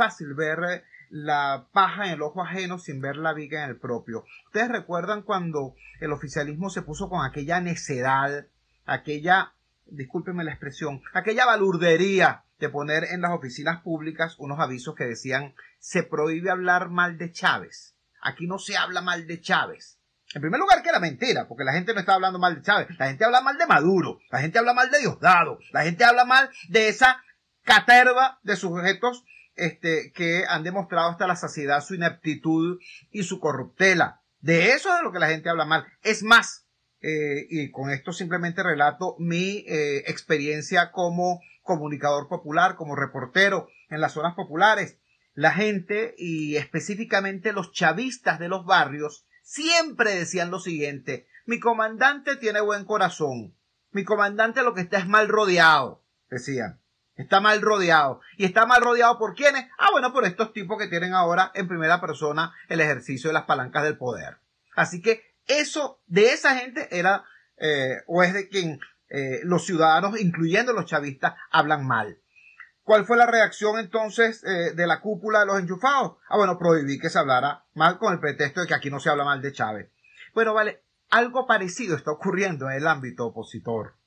fácil ver eh, la paja en el ojo ajeno sin ver la viga en el propio. Ustedes recuerdan cuando el oficialismo se puso con aquella necedad, aquella, discúlpenme la expresión, aquella balurdería de poner en las oficinas públicas unos avisos que decían se prohíbe hablar mal de Chávez. Aquí no se habla mal de Chávez. En primer lugar, que era mentira, porque la gente no está hablando mal de Chávez, la gente habla mal de Maduro, la gente habla mal de Diosdado, la gente habla mal de esa caterva de sujetos este, que han demostrado hasta la saciedad su ineptitud y su corruptela. De eso es de lo que la gente habla mal. Es más, eh, y con esto simplemente relato mi eh, experiencia como comunicador popular, como reportero en las zonas populares. La gente y específicamente los chavistas de los barrios siempre decían lo siguiente, mi comandante tiene buen corazón, mi comandante lo que está es mal rodeado, decían. Está mal rodeado. ¿Y está mal rodeado por quiénes? Ah, bueno, por estos tipos que tienen ahora en primera persona el ejercicio de las palancas del poder. Así que eso, de esa gente era eh, o es de quien eh, los ciudadanos, incluyendo los chavistas, hablan mal. ¿Cuál fue la reacción entonces eh, de la cúpula de los enchufados? Ah, bueno, prohibí que se hablara mal con el pretexto de que aquí no se habla mal de Chávez. Bueno, vale, algo parecido está ocurriendo en el ámbito opositor.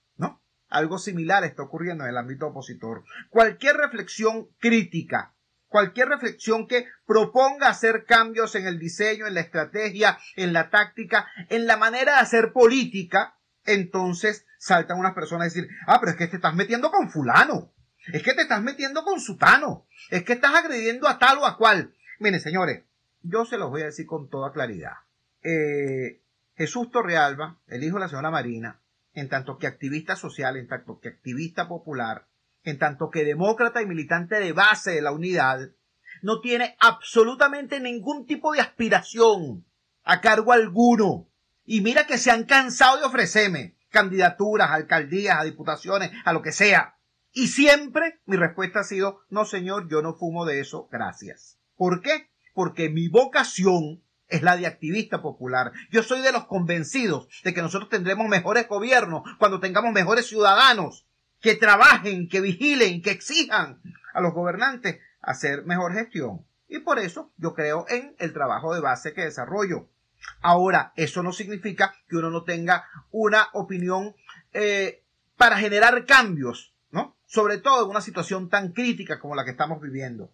Algo similar está ocurriendo en el ámbito opositor. Cualquier reflexión crítica, cualquier reflexión que proponga hacer cambios en el diseño, en la estrategia, en la táctica, en la manera de hacer política, entonces saltan unas personas a decir, ah, pero es que te estás metiendo con fulano, es que te estás metiendo con sutano, es que estás agrediendo a tal o a cual. Miren, señores, yo se los voy a decir con toda claridad. Eh, Jesús Torrealba, el hijo de la señora Marina, en tanto que activista social, en tanto que activista popular, en tanto que demócrata y militante de base de la unidad, no tiene absolutamente ningún tipo de aspiración a cargo alguno. Y mira que se han cansado de ofrecerme candidaturas, alcaldías, a diputaciones, a lo que sea. Y siempre mi respuesta ha sido, no señor, yo no fumo de eso, gracias. ¿Por qué? Porque mi vocación es la de activista popular. Yo soy de los convencidos de que nosotros tendremos mejores gobiernos cuando tengamos mejores ciudadanos que trabajen, que vigilen, que exijan a los gobernantes hacer mejor gestión. Y por eso yo creo en el trabajo de base que desarrollo. Ahora, eso no significa que uno no tenga una opinión eh, para generar cambios, ¿no? Sobre todo en una situación tan crítica como la que estamos viviendo.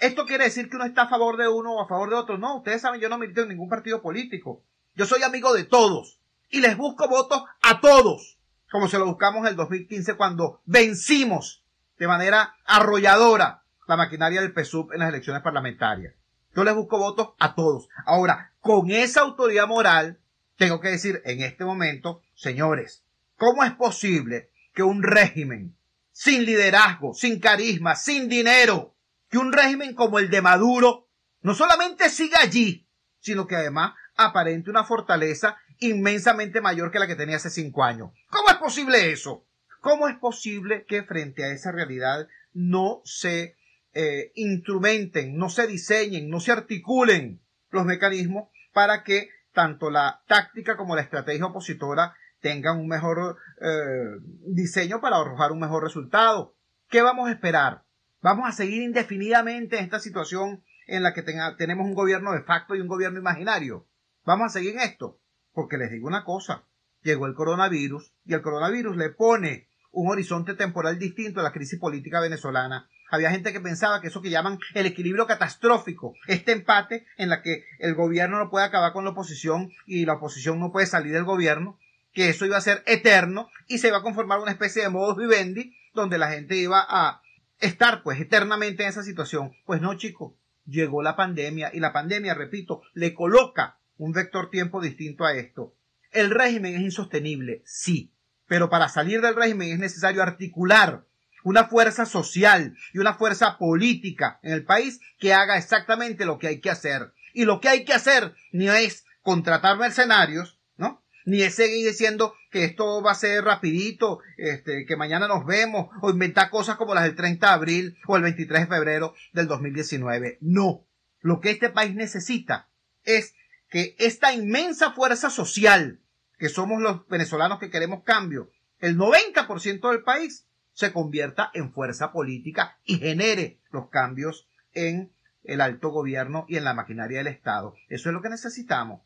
Esto quiere decir que uno está a favor de uno o a favor de otro. No, ustedes saben, yo no milito en ningún partido político. Yo soy amigo de todos y les busco votos a todos, como se lo buscamos en el 2015 cuando vencimos de manera arrolladora la maquinaria del PSUV en las elecciones parlamentarias. Yo les busco votos a todos. Ahora, con esa autoridad moral, tengo que decir en este momento, señores, ¿cómo es posible que un régimen sin liderazgo, sin carisma, sin dinero, que un régimen como el de Maduro no solamente siga allí, sino que además aparente una fortaleza inmensamente mayor que la que tenía hace cinco años. ¿Cómo es posible eso? ¿Cómo es posible que frente a esa realidad no se eh, instrumenten, no se diseñen, no se articulen los mecanismos para que tanto la táctica como la estrategia opositora tengan un mejor eh, diseño para arrojar un mejor resultado? ¿Qué vamos a esperar? Vamos a seguir indefinidamente en esta situación en la que tenga, tenemos un gobierno de facto y un gobierno imaginario. Vamos a seguir en esto, porque les digo una cosa, llegó el coronavirus y el coronavirus le pone un horizonte temporal distinto a la crisis política venezolana. Había gente que pensaba que eso que llaman el equilibrio catastrófico, este empate en la que el gobierno no puede acabar con la oposición y la oposición no puede salir del gobierno, que eso iba a ser eterno y se iba a conformar una especie de modus vivendi donde la gente iba a estar pues eternamente en esa situación. Pues no, chico, llegó la pandemia y la pandemia, repito, le coloca un vector tiempo distinto a esto. El régimen es insostenible, sí, pero para salir del régimen es necesario articular una fuerza social y una fuerza política en el país que haga exactamente lo que hay que hacer. Y lo que hay que hacer no es contratar mercenarios, ni es seguir diciendo que esto va a ser rapidito, este, que mañana nos vemos, o inventar cosas como las del 30 de abril o el 23 de febrero del 2019. No, lo que este país necesita es que esta inmensa fuerza social, que somos los venezolanos que queremos cambio, el 90% del país se convierta en fuerza política y genere los cambios en el alto gobierno y en la maquinaria del Estado. Eso es lo que necesitamos.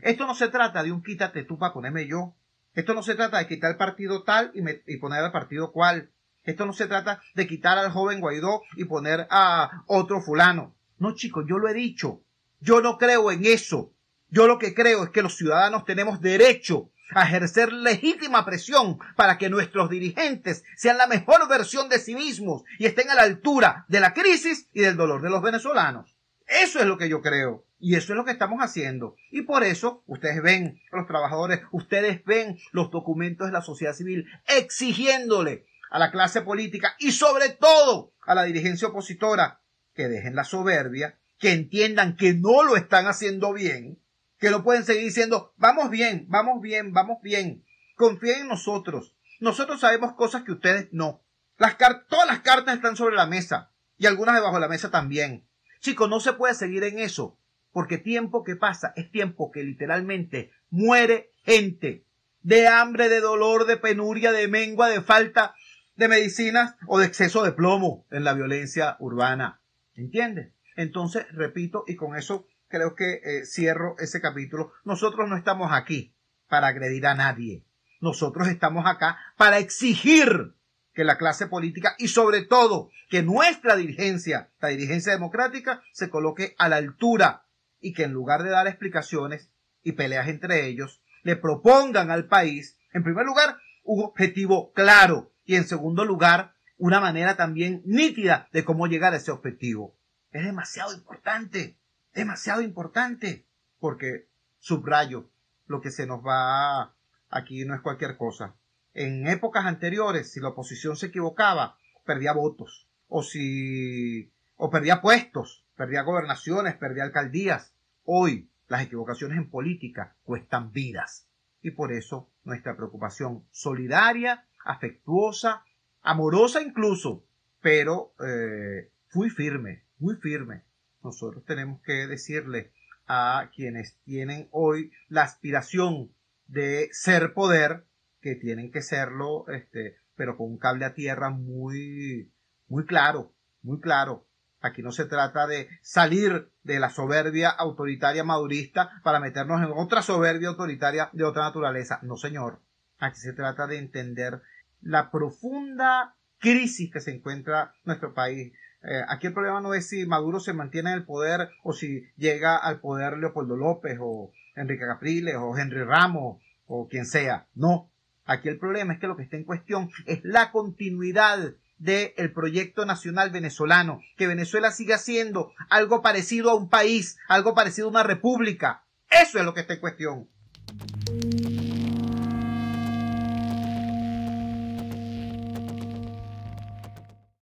Esto no se trata de un quítate tú para ponerme yo. Esto no se trata de quitar el partido tal y, y poner al partido cual. Esto no se trata de quitar al joven Guaidó y poner a otro fulano. No, chicos, yo lo he dicho. Yo no creo en eso. Yo lo que creo es que los ciudadanos tenemos derecho a ejercer legítima presión para que nuestros dirigentes sean la mejor versión de sí mismos y estén a la altura de la crisis y del dolor de los venezolanos. Eso es lo que yo creo. Y eso es lo que estamos haciendo. Y por eso ustedes ven los trabajadores, ustedes ven los documentos de la sociedad civil exigiéndole a la clase política y sobre todo a la dirigencia opositora que dejen la soberbia, que entiendan que no lo están haciendo bien, que no pueden seguir diciendo, vamos bien, vamos bien, vamos bien. Confíen en nosotros. Nosotros sabemos cosas que ustedes no. Las todas las cartas están sobre la mesa y algunas debajo de la mesa también. Chicos, no se puede seguir en eso porque tiempo que pasa es tiempo que literalmente muere gente de hambre, de dolor, de penuria, de mengua, de falta de medicinas o de exceso de plomo en la violencia urbana. ¿Entiendes? Entonces, repito, y con eso creo que eh, cierro ese capítulo. Nosotros no estamos aquí para agredir a nadie. Nosotros estamos acá para exigir que la clase política y sobre todo que nuestra dirigencia, la dirigencia democrática, se coloque a la altura y que en lugar de dar explicaciones y peleas entre ellos, le propongan al país, en primer lugar, un objetivo claro y en segundo lugar, una manera también nítida de cómo llegar a ese objetivo. Es demasiado importante, demasiado importante, porque, subrayo, lo que se nos va aquí no es cualquier cosa. En épocas anteriores, si la oposición se equivocaba, perdía votos, o si, o perdía puestos, perdía gobernaciones, perdía alcaldías. Hoy las equivocaciones en política cuestan vidas. Y por eso nuestra preocupación solidaria, afectuosa, amorosa incluso, pero eh, firme, muy firme. Nosotros tenemos que decirle a quienes tienen hoy la aspiración de ser poder, que tienen que serlo, este, pero con un cable a tierra muy, muy claro, muy claro. Aquí no se trata de salir de la soberbia autoritaria madurista para meternos en otra soberbia autoritaria de otra naturaleza. No, señor. Aquí se trata de entender la profunda crisis que se encuentra nuestro país. Eh, aquí el problema no es si Maduro se mantiene en el poder o si llega al poder Leopoldo López o Enrique Capriles o Henry Ramos o quien sea. No. Aquí el problema es que lo que está en cuestión es la continuidad del proyecto nacional venezolano, que Venezuela siga siendo algo parecido a un país, algo parecido a una república. Eso es lo que está en cuestión.